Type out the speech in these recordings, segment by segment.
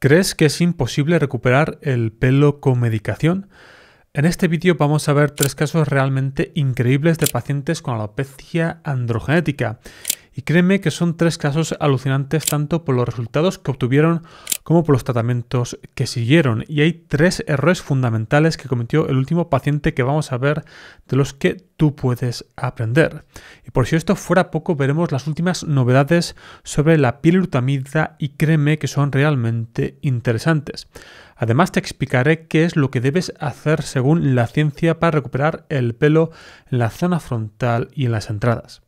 ¿Crees que es imposible recuperar el pelo con medicación? En este vídeo vamos a ver tres casos realmente increíbles de pacientes con alopecia androgenética y créeme que son tres casos alucinantes tanto por los resultados que obtuvieron como por los tratamientos que siguieron. Y hay tres errores fundamentales que cometió el último paciente que vamos a ver de los que tú puedes aprender. Y por si esto fuera poco, veremos las últimas novedades sobre la glutamida y créeme que son realmente interesantes. Además te explicaré qué es lo que debes hacer según la ciencia para recuperar el pelo en la zona frontal y en las entradas.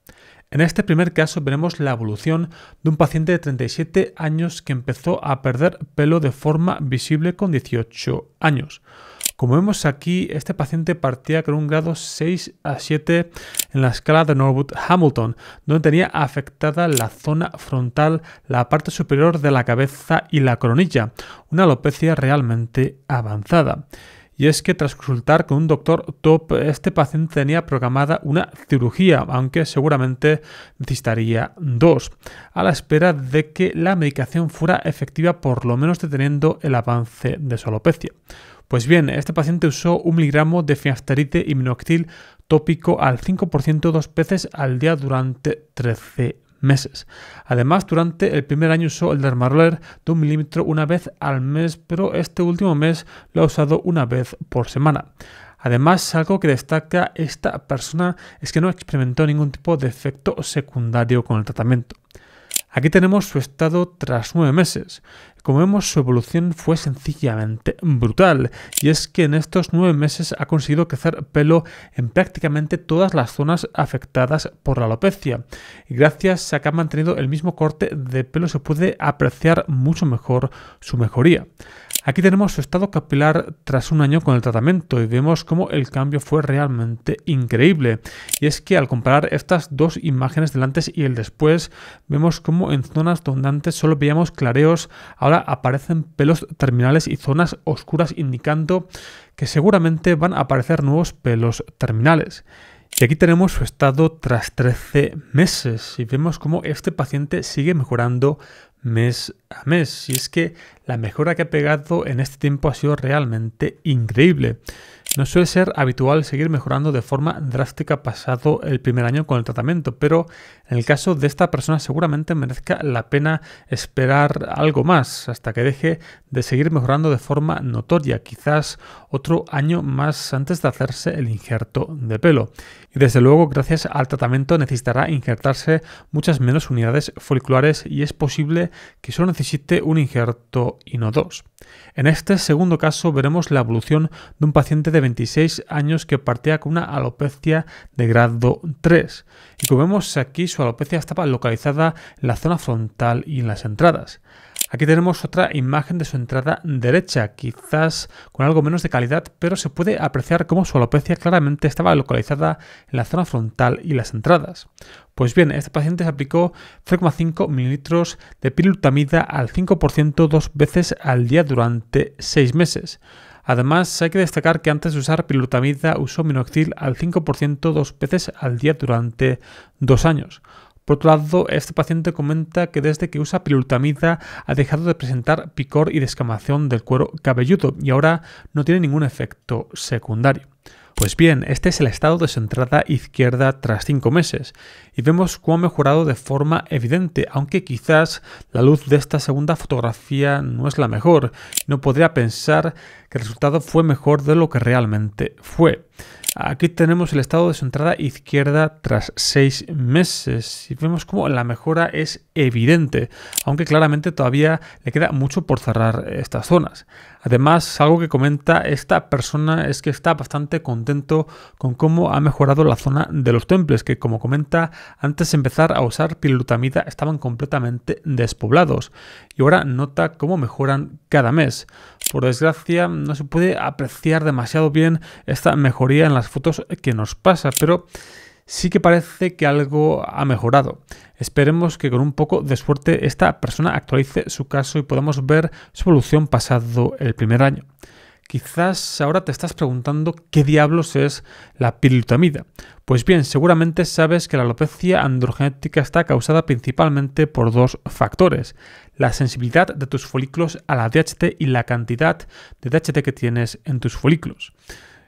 En este primer caso veremos la evolución de un paciente de 37 años que empezó a perder pelo de forma visible con 18 años. Como vemos aquí, este paciente partía con un grado 6 a 7 en la escala de Norwood-Hamilton, donde tenía afectada la zona frontal, la parte superior de la cabeza y la coronilla, una alopecia realmente avanzada y es que tras consultar con un doctor top, este paciente tenía programada una cirugía, aunque seguramente necesitaría dos, a la espera de que la medicación fuera efectiva por lo menos deteniendo el avance de su alopecia. Pues bien, este paciente usó un miligramo de finasteride y tópico al 5% dos veces al día durante 13 meses. Además, durante el primer año usó el dermaroller de un milímetro una vez al mes, pero este último mes lo ha usado una vez por semana. Además, algo que destaca esta persona es que no experimentó ningún tipo de efecto secundario con el tratamiento. Aquí tenemos su estado tras nueve meses. Como vemos, su evolución fue sencillamente brutal, y es que en estos nueve meses ha conseguido crecer pelo en prácticamente todas las zonas afectadas por la alopecia. Y gracias a que ha mantenido el mismo corte de pelo se puede apreciar mucho mejor su mejoría. Aquí tenemos su estado capilar tras un año con el tratamiento y vemos cómo el cambio fue realmente increíble. Y es que al comparar estas dos imágenes del antes y el después, vemos cómo en zonas donde antes solo veíamos clareos, ahora aparecen pelos terminales y zonas oscuras indicando que seguramente van a aparecer nuevos pelos terminales. Y aquí tenemos su estado tras 13 meses y vemos cómo este paciente sigue mejorando mes a mes. Y es que la mejora que ha pegado en este tiempo ha sido realmente increíble. No suele ser habitual seguir mejorando de forma drástica pasado el primer año con el tratamiento, pero en el caso de esta persona seguramente merezca la pena esperar algo más hasta que deje de seguir mejorando de forma notoria, quizás otro año más antes de hacerse el injerto de pelo. Y desde luego, gracias al tratamiento necesitará injertarse muchas menos unidades foliculares y es posible que solo necesite un injerto y no 2. En este segundo caso veremos la evolución de un paciente de 26 años que partía con una alopecia de grado 3. Y como vemos aquí, su alopecia estaba localizada en la zona frontal y en las entradas. Aquí tenemos otra imagen de su entrada derecha, quizás con algo menos de calidad, pero se puede apreciar cómo su alopecia claramente estaba localizada en la zona frontal y las entradas. Pues bien, este paciente se aplicó 3,5 mililitros de pirutamida al 5% dos veces al día durante 6 meses. Además, hay que destacar que antes de usar pirutamida usó minoxidil al 5% dos veces al día durante dos años. Por otro lado, este paciente comenta que desde que usa pirultamida ha dejado de presentar picor y descamación del cuero cabelludo y ahora no tiene ningún efecto secundario. Pues bien, este es el estado de su entrada izquierda tras 5 meses y vemos cómo ha mejorado de forma evidente, aunque quizás la luz de esta segunda fotografía no es la mejor. No podría pensar que el resultado fue mejor de lo que realmente fue. Aquí tenemos el estado de su entrada izquierda tras seis meses y vemos cómo la mejora es evidente, aunque claramente todavía le queda mucho por cerrar estas zonas. Además, algo que comenta esta persona es que está bastante contento con cómo ha mejorado la zona de los temples, que como comenta, antes de empezar a usar pilutamida estaban completamente despoblados y ahora nota cómo mejoran cada mes. Por desgracia, no se puede apreciar demasiado bien esta mejoría en las fotos que nos pasa, pero sí que parece que algo ha mejorado. Esperemos que con un poco de suerte esta persona actualice su caso y podamos ver su evolución pasado el primer año. Quizás ahora te estás preguntando qué diablos es la pirilutamida. Pues bien, seguramente sabes que la alopecia androgenética está causada principalmente por dos factores: la sensibilidad de tus folículos a la DHT y la cantidad de DHT que tienes en tus folículos.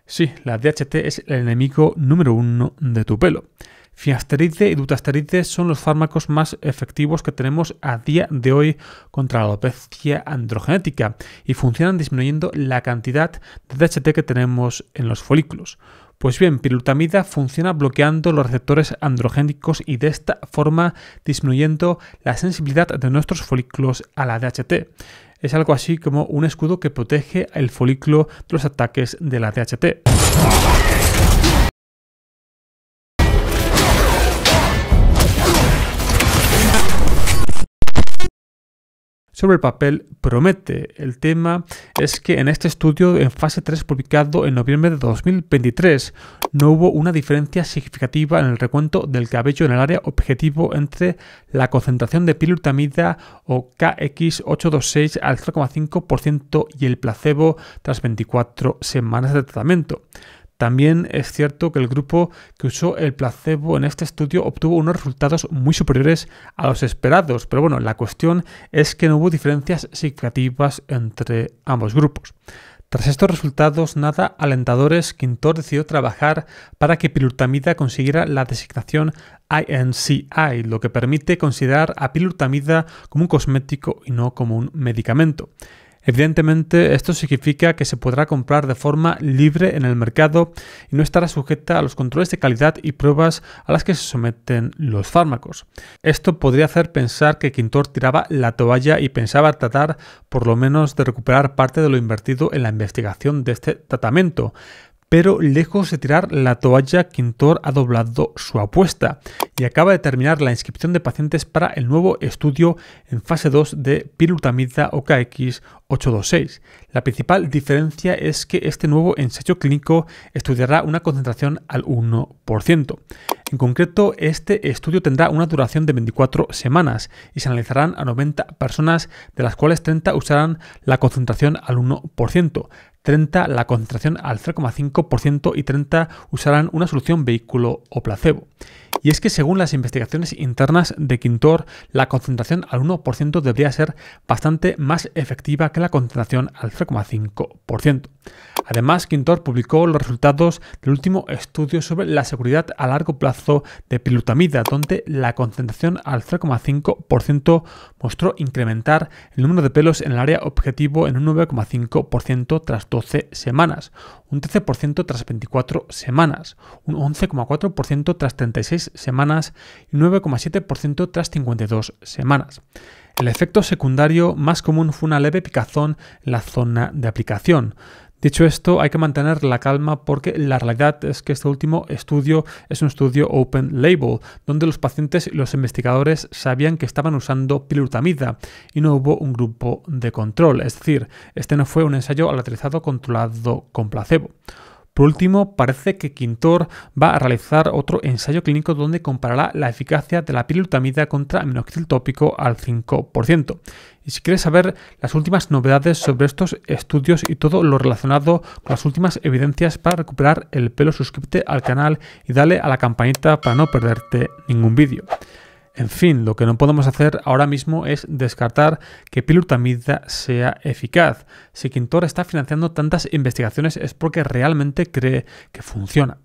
Sí, la DHT es el enemigo número uno de tu pelo fiasteride y dutasteride son los fármacos más efectivos que tenemos a día de hoy contra la alopecia androgenética y funcionan disminuyendo la cantidad de DHT que tenemos en los folículos. Pues bien, pirutamida funciona bloqueando los receptores androgénicos y de esta forma disminuyendo la sensibilidad de nuestros folículos a la DHT. Es algo así como un escudo que protege el folículo de los ataques de la DHT. sobre el papel promete. El tema es que en este estudio en fase 3 publicado en noviembre de 2023 no hubo una diferencia significativa en el recuento del cabello en el área objetivo entre la concentración de pilutamida o KX826 al 0,5% y el placebo tras 24 semanas de tratamiento. También es cierto que el grupo que usó el placebo en este estudio obtuvo unos resultados muy superiores a los esperados, pero bueno, la cuestión es que no hubo diferencias significativas entre ambos grupos. Tras estos resultados nada alentadores, Quintor decidió trabajar para que pilutamida consiguiera la designación INCI, lo que permite considerar a pilutamida como un cosmético y no como un medicamento. Evidentemente, esto significa que se podrá comprar de forma libre en el mercado y no estará sujeta a los controles de calidad y pruebas a las que se someten los fármacos. Esto podría hacer pensar que Quintor tiraba la toalla y pensaba tratar por lo menos de recuperar parte de lo invertido en la investigación de este tratamiento, pero lejos de tirar la toalla, Quintor ha doblado su apuesta y acaba de terminar la inscripción de pacientes para el nuevo estudio en fase 2 de pirutamida OKX826. La principal diferencia es que este nuevo ensayo clínico estudiará una concentración al 1%. En concreto, este estudio tendrá una duración de 24 semanas y se analizarán a 90 personas, de las cuales 30 usarán la concentración al 1%. 30 la concentración al 3,5% y 30 usarán una solución vehículo o placebo. Y es que según las investigaciones internas de Quintor, la concentración al 1% debería ser bastante más efectiva que la concentración al 3,5%. Además, Quintor publicó los resultados del último estudio sobre la seguridad a largo plazo de pilutamida, donde la concentración al 3,5% mostró incrementar el número de pelos en el área objetivo en un 9,5% tras 12 semanas, un 13% tras 24 semanas, un 11,4% tras 36 semanas y un 9,7% tras 52 semanas. El efecto secundario más común fue una leve picazón en la zona de aplicación. Dicho esto, hay que mantener la calma porque la realidad es que este último estudio es un estudio open label, donde los pacientes y los investigadores sabían que estaban usando pilutamida y no hubo un grupo de control, es decir, este no fue un ensayo aleatorizado controlado con placebo. Por último, parece que Quintor va a realizar otro ensayo clínico donde comparará la eficacia de la pirutamida contra minoxidil tópico al 5%. Y si quieres saber las últimas novedades sobre estos estudios y todo lo relacionado con las últimas evidencias para recuperar el pelo, suscríbete al canal y dale a la campanita para no perderte ningún vídeo. En fin, lo que no podemos hacer ahora mismo es descartar que pilutamida sea eficaz. Si Quintor está financiando tantas investigaciones es porque realmente cree que funciona.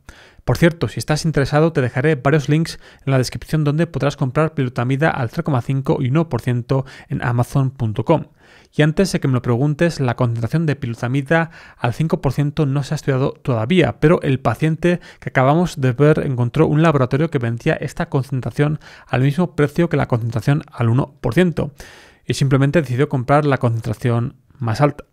Por cierto, si estás interesado, te dejaré varios links en la descripción donde podrás comprar pilutamida al 3,5 y 1% en amazon.com. Y antes de que me lo preguntes, la concentración de pilutamida al 5% no se ha estudiado todavía, pero el paciente que acabamos de ver encontró un laboratorio que vendía esta concentración al mismo precio que la concentración al 1% y simplemente decidió comprar la concentración más alta.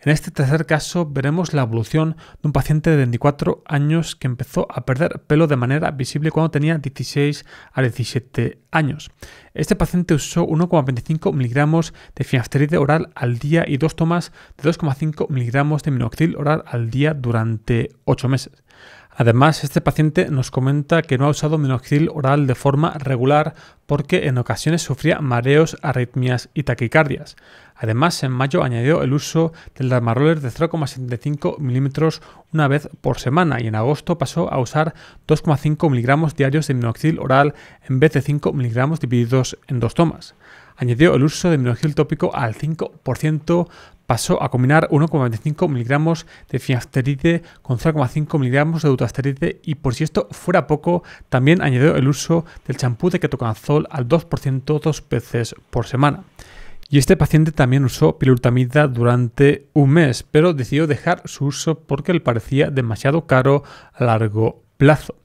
En este tercer caso veremos la evolución de un paciente de 24 años que empezó a perder pelo de manera visible cuando tenía 16 a 17 años. Este paciente usó 1,25 miligramos de finasteride oral al día y dos tomas de 2,5 miligramos de minoxidil oral al día durante 8 meses. Además, este paciente nos comenta que no ha usado minoxidil oral de forma regular porque en ocasiones sufría mareos, arritmias y taquicardias. Además, en mayo añadió el uso del Darmaroller de 0,75 milímetros una vez por semana y en agosto pasó a usar 2,5 miligramos diarios de minoxidil oral en vez de 5 miligramos divididos en dos tomas añadió el uso de minoxidil tópico al 5%, pasó a combinar 1,25 miligramos de finasteride con 0,5 miligramos de dutasteride y por si esto fuera poco, también añadió el uso del champú de ketoconazol al 2% dos veces por semana. Y este paciente también usó pilutamida durante un mes, pero decidió dejar su uso porque le parecía demasiado caro a largo plazo.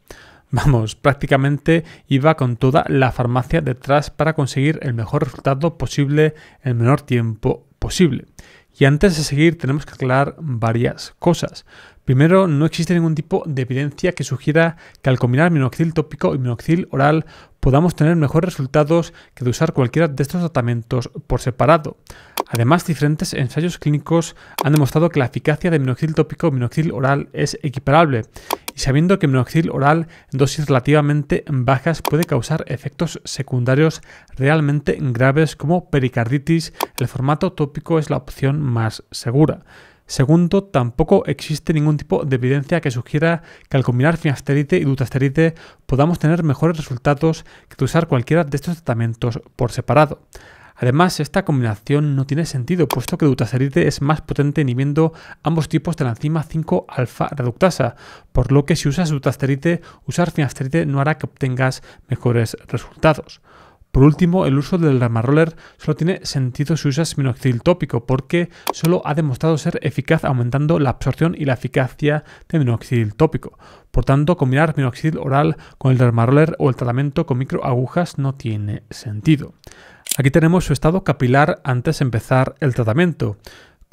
Vamos, prácticamente iba con toda la farmacia detrás para conseguir el mejor resultado posible en el menor tiempo posible. Y antes de seguir tenemos que aclarar varias cosas. Primero, no existe ningún tipo de evidencia que sugiera que al combinar minoxidil tópico y minoxidil oral podamos tener mejores resultados que de usar cualquiera de estos tratamientos por separado. Además, diferentes ensayos clínicos han demostrado que la eficacia de minoxidil tópico o minoxidil oral es equiparable, y sabiendo que minoxidil oral en dosis relativamente bajas puede causar efectos secundarios realmente graves como pericarditis, el formato tópico es la opción más segura. Segundo, tampoco existe ningún tipo de evidencia que sugiera que al combinar finasteride y dutasteride podamos tener mejores resultados que usar cualquiera de estos tratamientos por separado. Además, esta combinación no tiene sentido, puesto que dutasteride es más potente inhibiendo ambos tipos de la enzima 5-alfa reductasa, por lo que si usas dutasteride, usar finasteride no hará que obtengas mejores resultados. Por último, el uso del Roller solo tiene sentido si usas minoxidil tópico, porque solo ha demostrado ser eficaz aumentando la absorción y la eficacia de minoxidil tópico. Por tanto, combinar minoxidil oral con el Roller o el tratamiento con microagujas no tiene sentido. Aquí tenemos su estado capilar antes de empezar el tratamiento.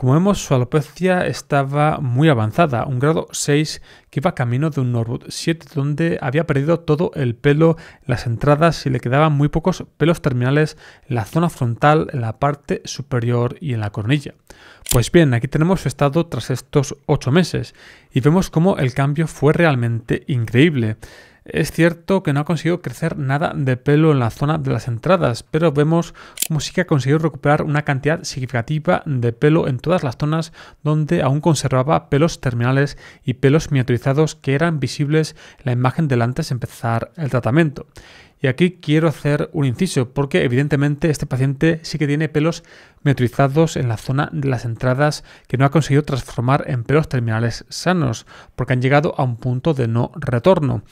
Como vemos, su alopecia estaba muy avanzada, un grado 6 que iba camino de un Norwood 7 donde había perdido todo el pelo, las entradas y le quedaban muy pocos pelos terminales en la zona frontal, en la parte superior y en la cornilla. Pues bien, aquí tenemos su estado tras estos 8 meses y vemos cómo el cambio fue realmente increíble. Es cierto que no ha conseguido crecer nada de pelo en la zona de las entradas, pero vemos cómo sí que ha conseguido recuperar una cantidad significativa de pelo en todas las zonas donde aún conservaba pelos terminales y pelos miniaturizados que eran visibles en la imagen del antes de empezar el tratamiento. Y aquí quiero hacer un inciso, porque evidentemente este paciente sí que tiene pelos miniaturizados en la zona de las entradas que no ha conseguido transformar en pelos terminales sanos, porque han llegado a un punto de no retorno.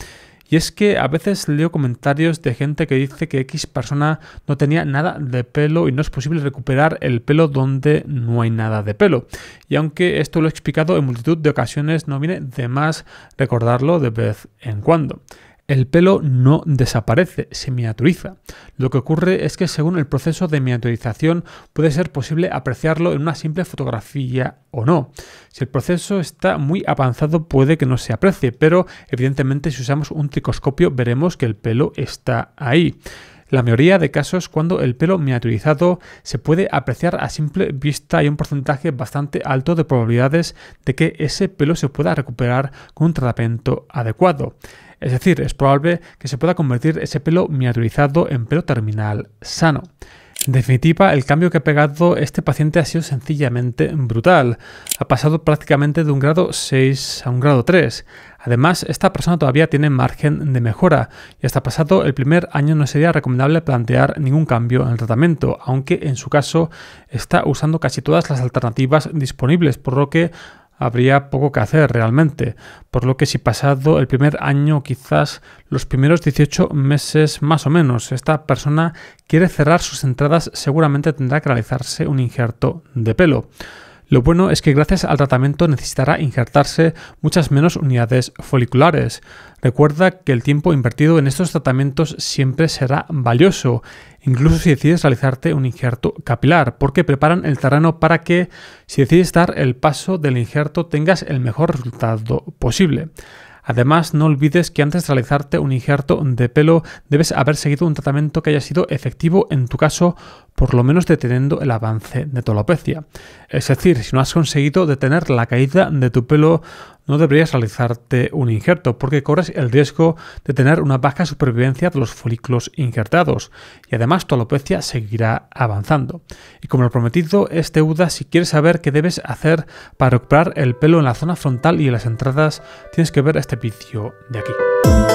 Y es que a veces leo comentarios de gente que dice que X persona no tenía nada de pelo y no es posible recuperar el pelo donde no hay nada de pelo. Y aunque esto lo he explicado en multitud de ocasiones, no viene de más recordarlo de vez en cuando el pelo no desaparece, se miniaturiza. Lo que ocurre es que según el proceso de miniaturización puede ser posible apreciarlo en una simple fotografía o no. Si el proceso está muy avanzado puede que no se aprecie, pero evidentemente si usamos un tricoscopio veremos que el pelo está ahí. La mayoría de casos cuando el pelo miniaturizado se puede apreciar a simple vista hay un porcentaje bastante alto de probabilidades de que ese pelo se pueda recuperar con un tratamiento adecuado. Es decir, es probable que se pueda convertir ese pelo miniaturizado en pelo terminal sano. En definitiva, el cambio que ha pegado este paciente ha sido sencillamente brutal. Ha pasado prácticamente de un grado 6 a un grado 3. Además, esta persona todavía tiene margen de mejora y hasta pasado el primer año no sería recomendable plantear ningún cambio en el tratamiento, aunque en su caso está usando casi todas las alternativas disponibles, por lo que habría poco que hacer realmente, por lo que si pasado el primer año, quizás los primeros 18 meses más o menos, esta persona quiere cerrar sus entradas, seguramente tendrá que realizarse un injerto de pelo. Lo bueno es que gracias al tratamiento necesitará injertarse muchas menos unidades foliculares. Recuerda que el tiempo invertido en estos tratamientos siempre será valioso, incluso si decides realizarte un injerto capilar, porque preparan el terreno para que, si decides dar el paso del injerto, tengas el mejor resultado posible. Además, no olvides que antes de realizarte un injerto de pelo debes haber seguido un tratamiento que haya sido efectivo en tu caso por lo menos deteniendo el avance de tu alopecia. Es decir, si no has conseguido detener la caída de tu pelo, no deberías realizarte un injerto, porque corres el riesgo de tener una baja supervivencia de los folículos injertados, y además tu alopecia seguirá avanzando. Y como lo prometido este UDA, si quieres saber qué debes hacer para recuperar el pelo en la zona frontal y en las entradas, tienes que ver este vídeo de aquí.